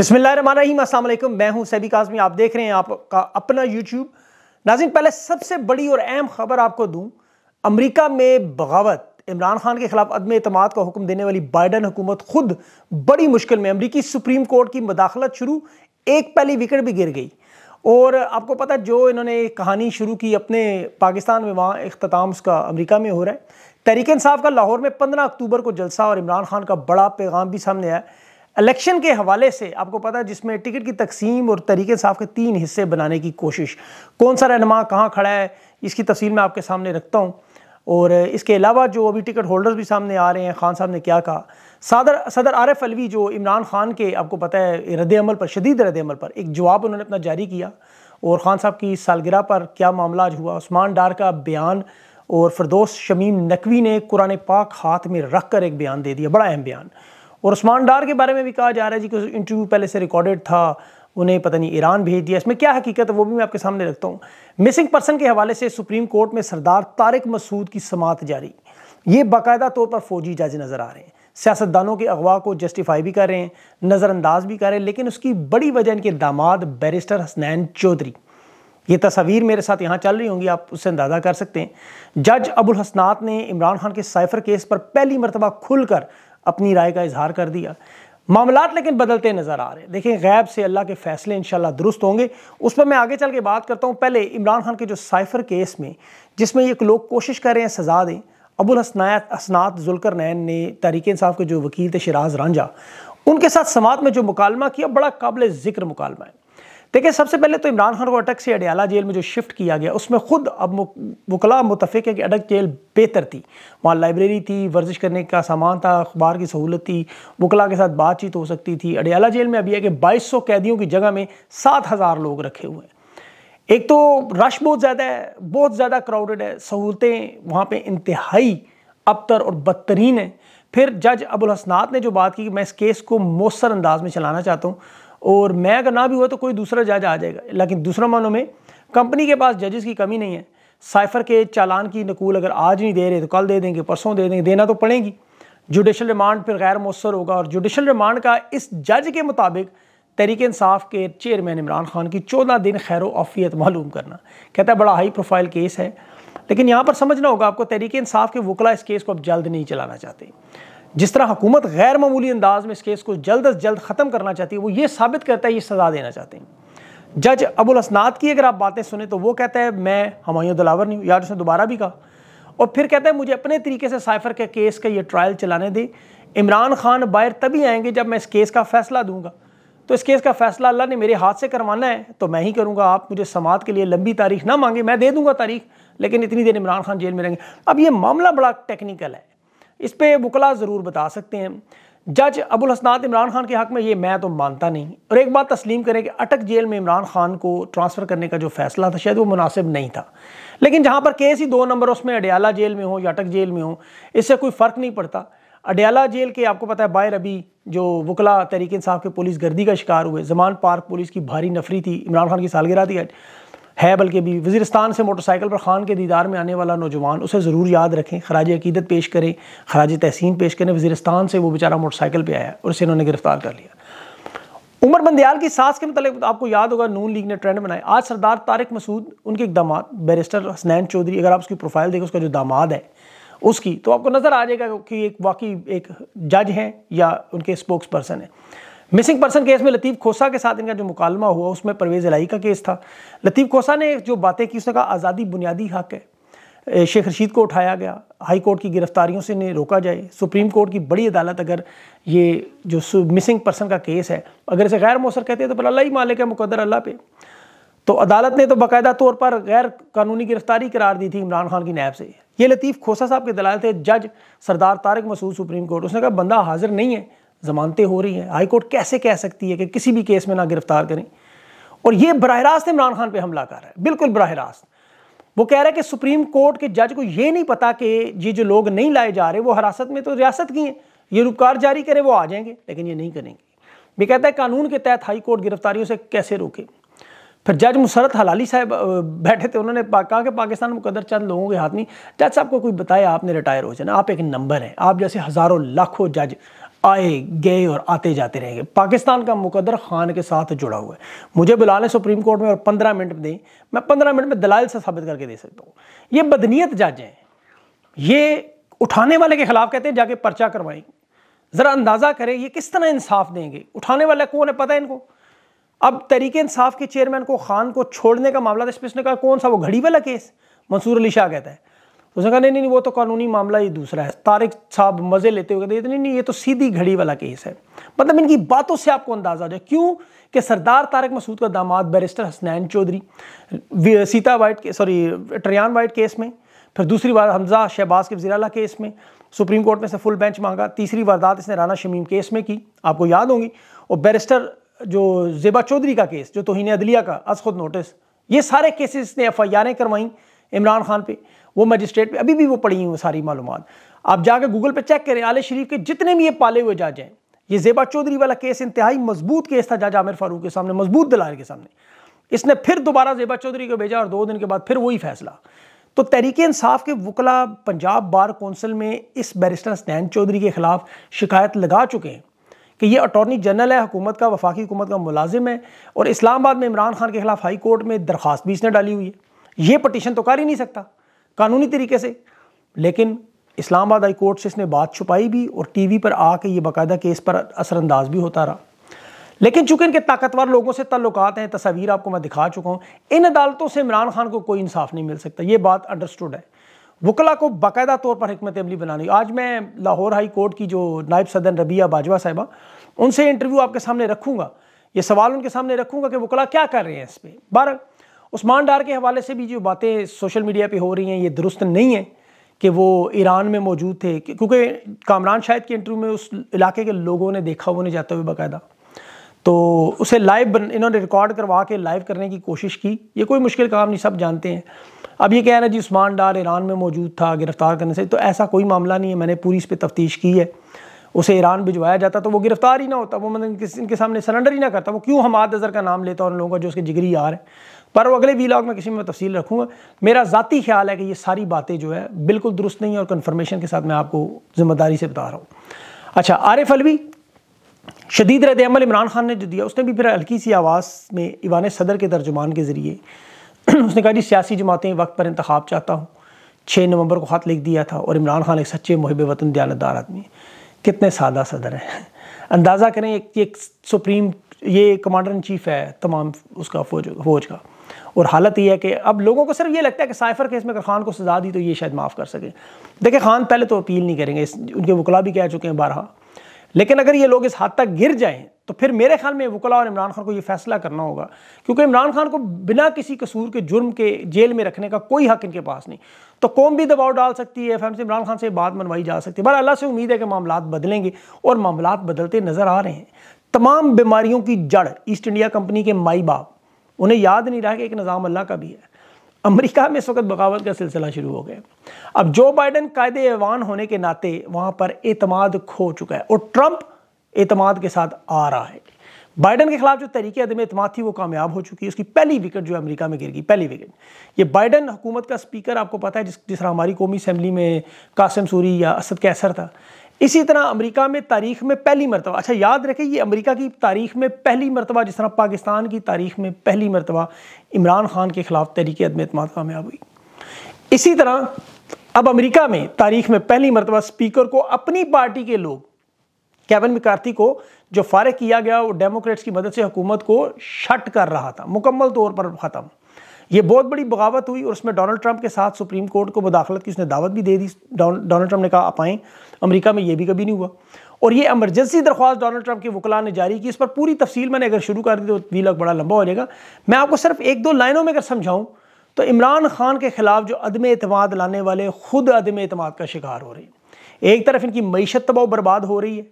बसमिल मैं हूं सैबी काजमी आप देख रहे हैं आपका अपना यूट्यूब नाजिन पहले सबसे बड़ी और अहम खबर आपको दूं अमेरिका में बगावत इमरान खान के खिलाफ अदम अतमाद का हुक्म देने वाली बाइडन हुकूमत खुद बड़ी मुश्किल में अमरीकी सुप्रीम कोर्ट की मदाखलत शुरू एक पहली विकेट भी गिर गई और आपको पता है जो इन्होंने कहानी शुरू की अपने पाकिस्तान में वहाँ अख्ताम उसका अमेरिका में हो रहा है तहरीक साहब का लाहौर में पंद्रह अक्टूबर को जलसा और इमरान खान का बड़ा पैगाम भी सामने आया इलेक्शन के हवाले से आपको पता है जिसमें टिकट की तकसीम और तरीके साफ के तीन हिस्से बनाने की कोशिश कौन सा रहनमा कहाँ खड़ा है इसकी तफसील मैं आपके सामने रखता हूँ और इसके अलावा जो अभी टिकट होल्डर्स भी सामने आ रहे हैं खान साहब ने क्या कहा सदर सदर आरफ अलवी जो इमरान खान के आपको पता है रद्द अमल पर शदीद रद्द अमल पर एक जवाब उन्होंने अपना जारी किया और खान साहब की सालगिरह पर क्या मामला आज हुआ उस्मान डार का बयान और फरदोस शमीम नकवी ने कुरान पाक हाथ में रख कर एक बयान दे दिया बड़ा अहम बयान और उस्मान डार के बारे में भी कहा जा रहा है जी कि इंटरव्यू पहले से रिकॉर्डेड था उन्हें पता नहीं ईरान भेज दिया इसमें क्या हकीकत है वो भी मैं आपके सामने रखता हूँ मिसिंग पर्सन के हवाले से सुप्रीम कोर्ट में सरदार तारक मसूद की समात जारी ये बाकायदा तौर पर फौजी जज नज़र आ रहे हैं सियासतदानों के अगवा को जस्टिफाई भी कर रहे हैं नज़रअंदाज भी कर रहे हैं लेकिन उसकी बड़ी वजह इनके दामाद बैरिस्टर हसनैन चौधरी ये तस्वीर मेरे साथ यहाँ चल रही होंगी आप उससे अंदाज़ा कर सकते हैं जज अबुल हसनात ने इमरान खान के साइफर केस पर पहली मरतबा खुलकर अपनी राय का इजहार कर दिया मामला लेकिन बदलते नज़र आ रहे हैं देखें गैब से अल्लाह के फैसले इन दुरुस्त होंगे उस पर मैं आगे चल के बात करता हूँ पहले इमरान खान के जो साइफर केस में जिसमें एक लोग कोशिश कर रहे हैं सजा दें अबुल हसनायत असनात जुलकर नैन ने तहरीक इंसाफ के जो वकील थे शराज रांझा उनके साथ समात में जो मुकालमा किया बड़ा काबिल ज़िक्र मुकालमा है देखिए सबसे पहले तो इमरान खान को अटक से अडयाला जेल में जो शिफ्ट किया गया उसमें खुद अब वकला मुतफ़ है कि अटक जेल बेहतर थी वहाँ लाइब्रेरी थी वर्जिश करने का सामान था अखबार की सहूलत थी वकला के साथ बातचीत हो सकती थी अडियाला जेल में अभी है कि बाईस सौ कैदियों की जगह में सात हज़ार लोग रखे हुए हैं एक तो रश बहुत ज़्यादा है बहुत ज़्यादा क्राउडेड है सहूलतें वहाँ पर इंतहाई अबतर और बदतरीन है फिर जज अबुल हसनात ने जो बात की कि मैं इस केस को मौसर अंदाज में चलाना चाहता हूँ और मैं अगर ना भी हुआ तो कोई दूसरा जज आ जाएगा लेकिन दूसरा मानों में कंपनी के पास जजेस की कमी नहीं है साइफर के चालान की नकूल अगर आज नहीं दे रहे तो कल दे देंगे परसों दे देंगे देना तो पड़ेगी जुडिशल रिमांड फिर गैर मौसर होगा और जुडिशल रिमांड का इस जज के मुताबिक तहरीक इंसाफ के चेयरमैन इमरान खान की चौदह दिन खैर वफियत मालूम करना कहता है बड़ा हाई प्रोफाइल केस है लेकिन यहाँ पर समझना होगा आपको तहरीक इंसाफ के वकला इस केस को अब जल्द नहीं चलाना चाहते जिस तरह हुकूमत गैर मामूली अंदाज में इस केस को जल्द अज जल्द ख़त्म करना चाहती है वो ये साबित करता है ये सज़ा देना चाहते हैं जज अबुल असनाद की अगर आप बातें सुने तो वो कहता है मैं हमायूं दिलावर नहीं हूँ यार उसने दोबारा भी कहा और फिर कहता है मुझे अपने तरीके से साइफर के केस का ये ट्रायल चलाने दे इमरान खान बाहर तभी आएंगे जब मैं इस केस का फ़ैसला दूंगा तो इस केस का फ़ैसला अल्लाह ने मेरे हाथ से करवाना है तो मैं ही करूँगा आप मुझे समात के लिए लंबी तारीख ना मांगे मैं दे दूँगा तारीख लेकिन इतनी देर इमरान खान जेल में रहेंगे अब ये मामला बड़ा टेक्निकल है इस पर वकला ज़रूर बता सकते हैं जज अबुल हसनात इमरान खान के हक़ में ये मैं तो मानता नहीं और एक बात तस्लीम करें कि अटक जेल में इमरान खान को ट्रांसफ़र करने का जो फैसला था शायद वो मुनासिब नहीं था लेकिन जहाँ पर केस ही दो नंबर उसमें अडयाला जेल में हो या अटक जेल में हो इससे कोई फ़र्क नहीं पड़ता अडयाला जेल के आपको पता है बाहर अभी जो वकला तरीक साहब के पुलिस गर्दी का शिकार हुए जमान पार्क पुलिस की भारी नफरी थी इमरान खान की सालगिरह थी है बल्कि भी वजीरस्तान से मोटरसाइकिल पर खान के दीदार में आने वाला नौजवान उसे ज़रूर याद रखें खराज अकीदत पेश करें खराज तहसीन पेश करें वजीरस्तान से वो बेचारा मोटरसाइकिल पर आया और उसे इन्होंने गिरफ्तार कर लिया उमर बंदयाल की सास के मतलब आपको याद होगा नून लीग ने ट्रेंड बनाया आज सरदार तारक मसूद उनके एक दामाद बैरिस्टर हसनैन चौधरी अगर आप उसकी प्रोफाइल देखें उसका जो दामाद है उसकी तो आपको नज़र आ जाएगा कि एक वाकई एक जज हैं या उनके स्पोक्स पर्सन हैं मिसिंग पर्सन केस में लतीफ़ खोसा के साथ इनका जो मुकालमा हुआ उसमें परवेज़ इलाई का केस था लतीफ़ खोसा ने जो बातें की उसने कहा आज़ादी बुनियादी हक है शेख रशीद को उठाया गया हाई कोर्ट की गिरफ्तारियों से इन्हें रोका जाए सुप्रीम कोर्ट की बड़ी अदालत अगर ये जो मिसिंग पर्सन का केस है अगर इसे गैर मौसर कहते हैं तो भला अल्लाह ही मालिक है मुकदर अल्लाह पे तो अदालत ने तो बाकायदा तौर पर गैर कानूनी गिरफ्तारी करार दी थी इमरान खान की नैब से ये लतीफ़ खोसा साहब के दलाल थे जज सरदार तारक मसूद सुप्रीम कोर्ट उसने कहा बंदा हाजिर नहीं है ज़मानतें हो रही हैं हाई कोर्ट कैसे कह सकती है कि किसी भी केस में ना गिरफ्तार करें और ये बरह रास्त इमरान खान पर हमला कर रहा है बिल्कुल बरह रास्त वो कह रहा है कि सुप्रीम कोर्ट के जज को ये नहीं पता कि ये जो लोग नहीं लाए जा रहे वो हिरासत में तो रियासत की हैं ये रुपकार जारी करें वो आ जाएंगे लेकिन ये नहीं करेंगे ये कहता है कानून के तहत हाई कोर्ट गिरफ्तारियों से कैसे रोके फिर जज मुसरत हलाली साहब बैठे थे उन्होंने कहा कि पाकिस्तान मुकदर चंद लोगों के हाथ नहीं जज साहब को कोई बताया आपने रिटायर हो जाना आप एक नंबर हैं आप जैसे हज़ारों लाखों जज आए गए और आते जाते रहेंगे पाकिस्तान का मुकदर खान के साथ जुड़ा हुआ है मुझे बुला लें सुप्रीम कोर्ट में और पंद्रह मिनट दें मैं पंद्रह मिनट में दलाल से साबित करके दे सकता हूँ ये बदनीत जज हैं ये उठाने वाले के खिलाफ कहते हैं जाके पर्चा करवाएं ज़रा अंदाज़ा करें ये किस तरह इंसाफ देंगे उठाने वाला कौन है पता है इनको अब तरीके इंसाफ के चेयरमैन को खान को छोड़ने का मामला था इसमें कहा कौन सा वो घड़ी वाला केस मंसूर अली शाह कहता है उसने कहा नहीं नहीं वो तो कानूनी मामला ही दूसरा है तारिक साहब मज़े लेते हुए कहते नहीं नहीं ये तो सीधी घड़ी वाला केस है मतलब इनकी बातों से आपको अंदाज़ा हो जाए क्यों कि सरदार तारक मसूद का दामाद barrister Hasnain Chaudhry Sita White के सॉरी ट्रियान वाइट केस में फिर दूसरी बार हमजा शहबाज के वजीरला केस में सुप्रीम कोर्ट में से फुल बेंच मांगा तीसरी वारदात इसने राना शमीम केस में की आपको याद होंगी और बैरिस्टर जो जेबा चौधरी का केस जो तोहिन अदलिया का अस खुद नोटिस ये सारे केसेस ने एफ आई आरें करवाईं इमरान खान पे वो मजिस्ट्रेट पे अभी भी वो पड़ी हुई सारी मालूम आप जाकर गूगल पे चेक करें आले शरीफ के जितने भी ये पाले हुए जज हैं ये जेबा चौधरी वाला केस इंतहाई मजबूत केस था जज आमिर फारूक के सामने मजबूत दलाल के सामने इसने फिर दोबारा जेबा चौधरी को भेजा और दो दिन के बाद फिर वही फैसला तो तहरीक इंसाफ के वकला पंजाब बार कौंसिल में इस बैरिस्टर स्नैन चौधरी के ख़िलाफ़ शिकायत लगा चुके हैं कि ये अटॉर्नी जनरल है हुकूमत का वफाकी हुकूमत का मुलाजिम है और इस्लामाबाद में इमरान खान के खिलाफ हाई कोर्ट में दरख्वास्त भी इसने डाली हुई है ये पटिशन तो कर ही नहीं सकता कानूनी तरीके से लेकिन इस्लामाबाद हाई कोर्ट से इसने बात छुपाई भी और टीवी पर आके ये बाकायदा केस पर असरअंदाज भी होता रहा लेकिन चूंकि इनके ताकतवर लोगों से तल्लुकात हैं तस्वीर आपको मैं दिखा चुका हूँ इन अदालतों से इमरान खान को कोई इंसाफ नहीं मिल सकता ये बात अंडरस्टूड है वकला को बाकायदा तौर पर हमत अमली बनानी आज मैं लाहौर हाई कोर्ट की जो नायब सदन रबिया बाजवा साहबा उनसे इंटरव्यू आपके सामने रखूँगा ये सवाल उनके सामने रखूँगा कि वकला क्या कर रहे हैं इस पर बारह उस्मान डार के हवाले से भी जो बातें सोशल मीडिया पे हो रही हैं ये दुरुस्त नहीं है कि वो ईरान में मौजूद थे क्योंकि कामरान शाहिद के इंटरव्यू में उस इलाके के लोगों ने देखा उन्हें जाते हुए बाकायदा तो उसे लाइव बन इन्होंने रिकॉर्ड करवा के लाइव करने की कोशिश की ये कोई मुश्किल काम नहीं सब जानते हैं अब ये कह रहे हैं जी उस्मान डार ईरान में मौजूद था गिरफ़्तार करने से तो ऐसा कोई मामला नहीं है मैंने पूरी इस पर तफ्तीश की है उसे ईरान भिजवाया जाता तो वो गिरफ़्तार ही ना होता वो मतलब इनके सामने सरेंडर ही ना करता वो क्यों हम आद नज़र का नाम लेता उन लोगों का जो उसके जिगरी यार है पर वो अगले वीलाग में किसी में तफसील रखूँगा मेरा ज़ाती ख्याल है कि ये सारी बातें जो है बिल्कुल दुरुस्त नहीं है और कन्फर्मेशन के साथ मैं आपको ज़िम्मेदारी से बता रहा हूँ अच्छा आरिफ अलवी शदीद रद अमल इमरान खान ने जो दिया उसने भी फिर हल्की सी आवाज़ में इवान सदर के तर्जुमान के ज़रिए उसने कहा जी सियासी जमातें वक्त पर इंतखा चाहता हूँ छः नवंबर को ख़त लिख दिया था और इमरान खान एक सच्चे मुहब वतन दयानतदार आदमी कितने सादा सदर हैं अंदाज़ा करें एक, एक सुप्रीम ये कमांडर इन चीफ़ है तमाम उसका फौज फौज का और हालत यह है कि अब लोगों को सिर्फ ये लगता है कि साइफर केस में अगर खान को सजा दी तो ये शायद माफ़ कर सके देखिए खान पहले तो अपील नहीं करेंगे उनके वकला भी कह चुके हैं बारहा लेकिन अगर ये लोग इस हद तक गिर जाए तो फिर मेरे ख्याल में वकला और इमरान खान को ये फैसला करना होगा क्योंकि इमरान खान को बिना किसी कसूर के जुर्म के जेल में रखने का कोई हक इनके पास नहीं तो कौम भी दबाव डाल सकती है एफ से इमरान खान से बात मनवाई जा सकती है बहर अल्लाह से उम्मीद है कि मामला बदलेंगे और मामला बदलते नज़र आ रहे हैं तमाम बीमारियों की जड़ ईस्ट इंडिया कंपनी के माई बाप उन्हें याद नहीं रहा कि एक निज़ाम अल्लाह का भी है अमरीका में इस वक्त बगावत का सिलसिला शुरू हो गया अब जो बाइडन कायद ऐवान होने के नाते वहाँ पर एतमाद खो चुका है और ट्रंप एतमाद के साथ आ रहा है बाइडन के खिलाफ जो तरीके अदम अतम थी वो कामयाब हो चुकी है उसकी पहली विकेट जो अमेरिका में गिर गई पहली विकेट ये बाइडन हुकूमत का स्पीकर आपको पता है जिस जिस हमारी कौमी असम्बली में कासिम सूरी या असद कैसर था इसी तरह अमेरिका में तारीख में पहली मरतबा अच्छा याद रखें ये अमेरिका की तारीख में पहली मरतबा जिस तरह पाकिस्तान की तारीख में पहली मरतबा इमरान खान के खिलाफ तहरीक अदम अतम कामयाब हुई इसी तरह अब अमेरिका में तारीख में पहली मरतबा स्पीकर को अपनी पार्टी के लोग कैवन मिकार्थी को जो फारग किया गया वो डेमोक्रेट्स की मदद से हुकूमत को शट कर रहा था मुकम्मल तौर पर ख़त्म ये बहुत बड़ी बगावत हुई और उसमें डोनाल्ड ट्रंप के साथ सुप्रीम कोर्ट को मुदाखलत की उसने दावत भी दे दी डोनाल्ड ट्रंप ने कहा आप आएँ अमरीका में ये भी कभी नहीं हुआ और ये एमरजेंसी दरख्वास्त डोनाल्ड ट्रंप के वकला ने जारी की इस पर पूरी तफसील मैंने अगर शुरू कर दी तो लग बड़ा लंबा हो जाएगा मैं आपको सिर्फ एक दो लाइनों में अगर समझाऊँ तो इमरान खान के खिलाफ जो अदम अतमाद लाने वाले खुद अदम अतमाद का शिकार हो रहे हैं एक तरफ इनकी मीशत तबाह बर्बाद हो रही है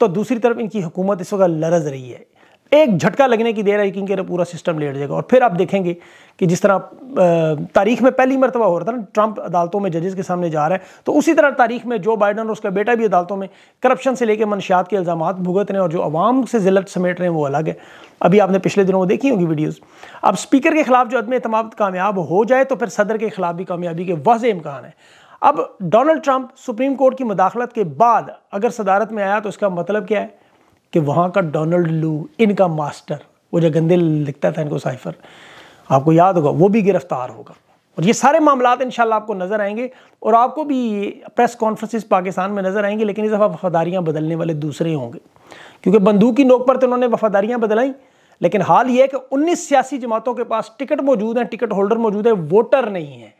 तो दूसरी तरफ इनकी हुकूमत इस वक्त लरज रही है एक झटका लगने की देर है कि इनके पूरा सिस्टम लेट जाएगा और फिर आप देखेंगे कि जिस तरह तारीख में पहली मरतबा हो रहा था ना ट्रंप अदालतों में जजेस के सामने जा रहा है तो उसी तरह तारीख में जो बाइडन और उसका बेटा भी अदालतों में करप्शन से लेकर मनशियात के इल्ज़ाम भुगत रहे हैं और जो आवाम से जिलत समेट रहे हैं वो अलग है अभी आपने पिछले दिनों में देखी होगी वीडियोज़ अब स्पीकर के खिलाफ जो अदम अहतमाम कामयाब हो जाए तो फिर सदर के खिलाफ भी कामयाबी के वाज इम्कान है अब डोनल्ड ट्रंप सुप्रीम कोर्ट की मुदाखलत के बाद अगर सदारत में आया तो इसका मतलब क्या है कि वहाँ का डोनाल्ड लू इनका मास्टर वो जो गंदे लिखता था इनको साइफर आपको याद होगा वो भी गिरफ्तार होगा और ये सारे मामला इन आपको नज़र आएंगे और आपको भी प्रेस कॉन्फ्रेंसिस पाकिस्तान में नज़र आएंगे लेकिन इस दफ़ा वफादारियाँ बदलने वाले दूसरे होंगे क्योंकि बंदूक की नोक पर तो उन्होंने वफादारियाँ बदलाई लेकिन हाल ये है कि उन्नीस सियासी जमातों के पास टिकट मौजूद हैं टिकट होल्डर मौजूद है वोटर नहीं है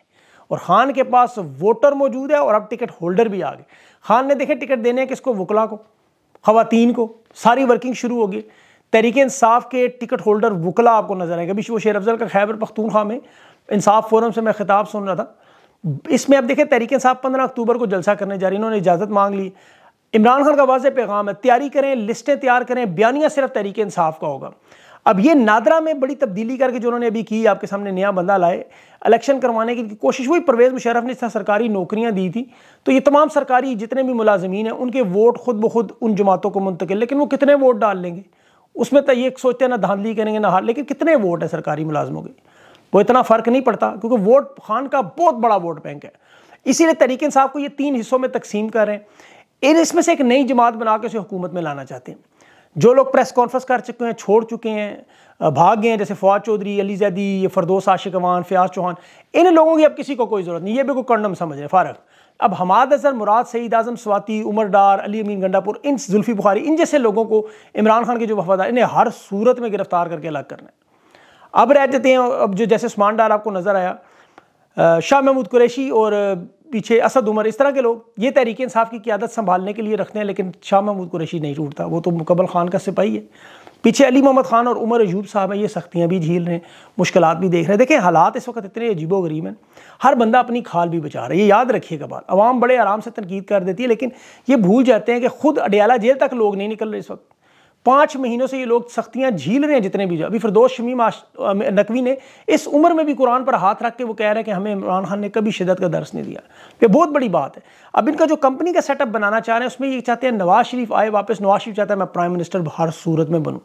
और खान के पास वोटर मौजूद है और अब टिकट होल्डर भी आ गए खान ने देखे टिकट देने हैं किसको वकला को खातन को सारी वर्किंग शुरू होगी तहरीक इंसाफ के टिकट होल्डर वकला आपको नज़र आएगा अभी वो शेर अफजल का खैबर पख्तूनखा में इंसाफ फोरम से मैं खिताब सुन रहा था इसमें अब देखें तहरीक इंसाफ पंद्रह अक्टूबर को जलसा करने जा रही इन्होंने इजाज़त मांग ली इमरान खान का वाज पैगाम है तैयारी करें लिस्टें तैयार करें बयानिया सिर्फ तहरीक इंसाफ का होगा अब ये नादरा में बड़ी तब्दीली करके जो उन्होंने अभी की आपके सामने नया बंदा लाए इलेक्शन करवाने की कोशिश हुई परवेज़ मुशरफ ने सरकारी नौकरियां दी थी तो ये तमाम सरकारी जितने भी मुलाजमीन हैं उनके वोट खुद ब खुद उन जमातों को मुंतकिल लेकिन वो कितने वोट डाल लेंगे उसमें तो ये सोचते हैं ना धांधली करेंगे ना हार लेकिन कितने वोट हैं सरकारी मुलाजमों के वो इतना फ़र्क नहीं पड़ता क्योंकि वोट खान का बहुत बड़ा वोट बैंक है इसीलिए तरीके साहब को ये तीन हिस्सों में तकसीम करें इन इसमें से एक नई जमात बना के उसे हुकूमत में लाना चाहते हैं जो लोग प्रेस कॉन्फ्रेंस कर चुके हैं छोड़ चुके हैं भाग गए हैं जैसे फवाद चौधरी अली जैदी ये फरदोस आशिक अवान फयाज चौहान इन लोगों की अब किसी को कोई ज़रूरत नहीं ये बिल्कुल कंडम समझ रहे फ़ारक अब हमाद अजहर मुराद सईद आजम स्वाति उमर डार अली अमीन गंडापुर इन जुल्फी बुखारी इन जैसे लोगों को इमरान खान के जो वफादार इन्हें हर सूरत में गिरफ्तार करके अलग करना है अब रह जाते हैं अब जो जैसे उस्मान डार आपको नज़र आया शाह महमूद कुरैशी और पीछे असद उमर इस तरह के लोग ये तहरीक इंसाफ की क्यादत संभालने के लिए रखते हैं लेकिन शाह महमूद कुरैशी नहीं टूटता वो तो मुकबल खान का सिपाही है पीछे अली मोहम्मद खान और उमर अजूब साहब हैं ये सख्तियाँ भी झील रहे हैं मुश्किल भी देख रहे हैं देखिए हालात इस वक्त इतने अजीबो गरीब हैं हर बंदा अपनी खाल भी बचा रहा है ये याद रखिएगा बात आवाम बड़े आराम से तनकीद कर देती है लेकिन ये भूल जाते हैं कि खुद अडयाला जेल तक लोग नहीं निकल रहे इस वक्त पाँच महीनों से ये लोग सख्तियां झील रहे हैं जितने भी अभी फिरदोश शमीम नकवी ने इस उम्र में भी कुरान पर हाथ रख के वो कह रहे हैं कि हमें इमरान खान ने कभी शिदत का दर्श नहीं दिया ये बहुत बड़ी बात है अब इनका जो कंपनी का सेटअप बनाना चाह रहे हैं उसमें ये चाहते हैं नवाज शरीफ आए वापस नवाज शरीफ चाहता है मैं प्राइम मिनिस्टर हर सूरत में बनूँ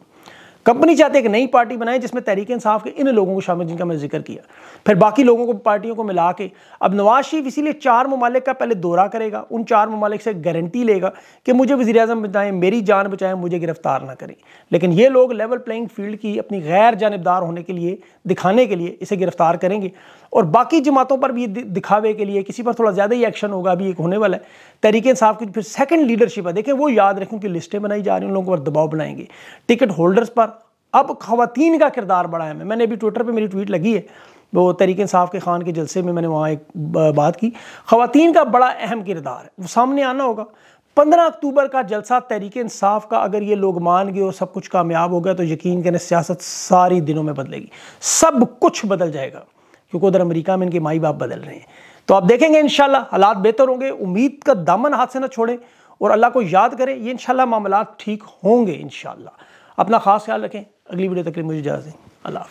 कंपनी चाहती है एक नई पार्टी बनाए जिसमें तहरीक इंसाफ के इन लोगों को शामिल जिनका मैं जिक्र किया फिर बाकी लोगों को पार्टियों को मिला के अब नवाज शरीफ इसीलिए चार ममालिक का पहले दौरा करेगा उन चार ममालिक से गारंटी लेगा कि मुझे वजी अजम बचाएं मेरी जान बचाएं मुझे गिरफ्तार ना करें लेकिन ये लोग लेवल प्लेइंग फील्ड की अपनी गैर जानबदार होने के लिए दिखाने के लिए इसे गिरफ्तार करेंगे और बाकी जमातों पर भी दिखावे के लिए किसी पर थोड़ा ज़्यादा ही एक्शन होगा अभी एक होने वाला है तरीके साफ की फिर सेकंड लीडरशिप है देखें वो याद रखें कि लिस्टें बनाई जा रही हैं उन लोगों पर दबाव बनाएंगे टिकट होल्डर्स पर अब खातन का किरदार बढ़ा है मैंने अभी ट्विटर पर मेरी ट्वीट लगी है वो तरीके साहब के ख़ान के जलसे में मैंने वहाँ एक बात की खातन का बड़ा अहम किरदार है वो सामने आना होगा पंद्रह अक्टूबर का जलसा तहरीक इंसाफ का अगर ये लोग मान गए और सब कुछ कामयाब हो गया तो यकीन करें सियासत सारी दिनों में बदलेगी सब कुछ बदल जाएगा क्योंकि उधर अमेरिका में इनके माई बाप बदल रहे हैं तो आप देखेंगे इन हालात बेहतर होंगे उम्मीद का दामन हाथ से ना छोड़ें और अल्लाह को याद करें ये इन मामला ठीक होंगे इन अपना ख़ास ख्याल रखें अगली वीडियो तक मुझे इजाज़ें अल्लाह